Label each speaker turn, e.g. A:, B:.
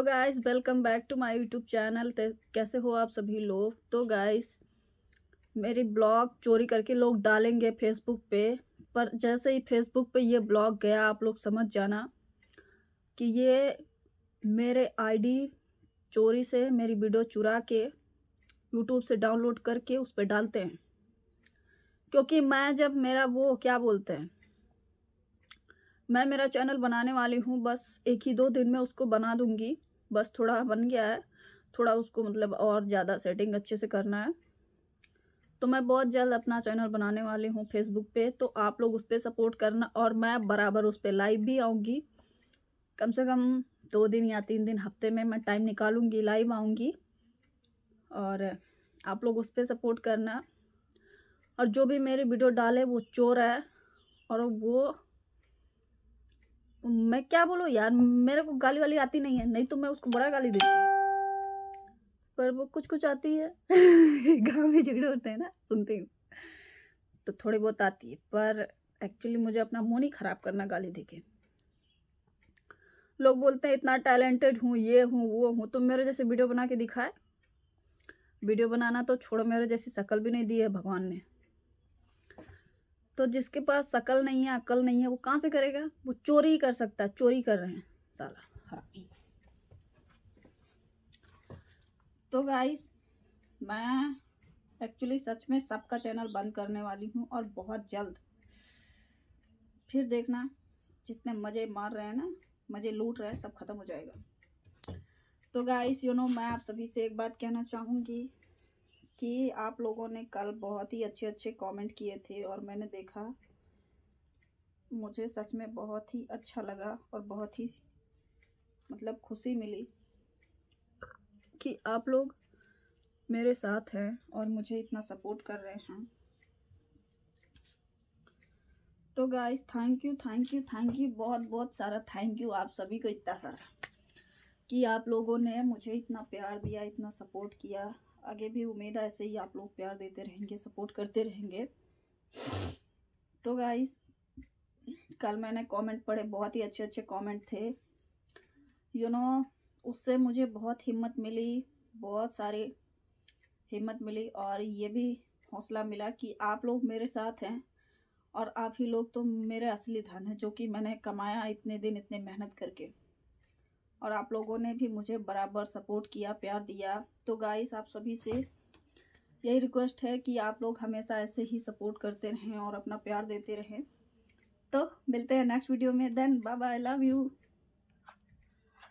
A: तो guys welcome back to my YouTube channel कैसे हो आप सभी लोग तो गाइस मेरी ब्लॉग चोरी करके लोग डालेंगे फेसबुक पे पर जैसे ही फेसबुक पे ये ब्लॉग गया आप लोग समझ जाना कि ये मेरे आईडी चोरी से मेरी वीडियो चुरा के यूट्यूब से डाउनलोड करके उस पर डालते हैं क्योंकि मैं जब मेरा वो क्या बोलते हैं मैं मेरा चैनल बनाने वाली हूँ बस एक ही दो दिन में उसको बना दूँगी बस थोड़ा बन गया है थोड़ा उसको मतलब और ज़्यादा सेटिंग अच्छे से करना है तो मैं बहुत जल्द अपना चैनल बनाने वाली हूँ फेसबुक पे तो आप लोग उस पर सपोर्ट करना और मैं बराबर उस पर लाइव भी आऊँगी कम से कम दो दिन या तीन दिन हफ्ते में मैं टाइम निकालूँगी लाइव आऊँगी और आप लोग उस पर सपोर्ट करना और जो भी मेरी वीडियो डाले वो चोर है और वो मैं क्या बोलूँ यार मेरे को गाली वाली आती नहीं है नहीं तो मैं उसको बड़ा गाली देती पर वो कुछ कुछ आती है गांव में झगड़े होते हैं ना सुनती हूँ तो थोड़ी बहुत आती है पर एक्चुअली मुझे अपना मुँह नहीं ख़राब करना गाली देखे लोग बोलते हैं इतना टैलेंटेड हूँ ये हूँ वो हूँ तो मेरे जैसे वीडियो बना के दिखाए वीडियो बनाना तो छोड़ो मेरे जैसी शक्ल भी नहीं दी है भगवान ने तो जिसके पास शकल नहीं है अकल नहीं है वो कहाँ से करेगा वो चोरी कर सकता है चोरी कर रहे हैं साला हरामी तो गाइस मैं एक्चुअली सच में सबका चैनल बंद करने वाली हूँ और बहुत जल्द फिर देखना जितने मज़े मार रहे हैं ना मज़े लूट रहे हैं सब ख़त्म हो जाएगा तो गाइस यू नो मैं आप सभी से एक बात कहना चाहूँगी कि आप लोगों ने कल बहुत ही अच्छे अच्छे कमेंट किए थे और मैंने देखा मुझे सच में बहुत ही अच्छा लगा और बहुत ही मतलब खुशी मिली कि आप लोग मेरे साथ हैं और मुझे इतना सपोर्ट कर रहे हैं तो guys thank you thank you thank you बहुत बहुत सारा थैंक यू आप सभी को इतना सारा कि आप लोगों ने मुझे इतना प्यार दिया इतना सपोर्ट किया आगे भी उम्मीद है ऐसे ही आप लोग प्यार देते रहेंगे सपोर्ट करते रहेंगे तो गाइस कल मैंने कमेंट पढ़े बहुत ही अच्छे अच्छे कमेंट थे यू you नो know, उससे मुझे बहुत हिम्मत मिली बहुत सारी हिम्मत मिली और ये भी हौसला मिला कि आप लोग मेरे साथ हैं और आप ही लोग तो मेरे असली धन हैं जो कि मैंने कमाया इतने दिन इतने मेहनत करके और आप लोगों ने भी मुझे बराबर सपोर्ट किया प्यार दिया तो गाइस आप सभी से यही रिक्वेस्ट है कि आप लोग हमेशा ऐसे ही सपोर्ट करते रहें और अपना प्यार देते रहें तो मिलते हैं नेक्स्ट वीडियो में then bye bye love you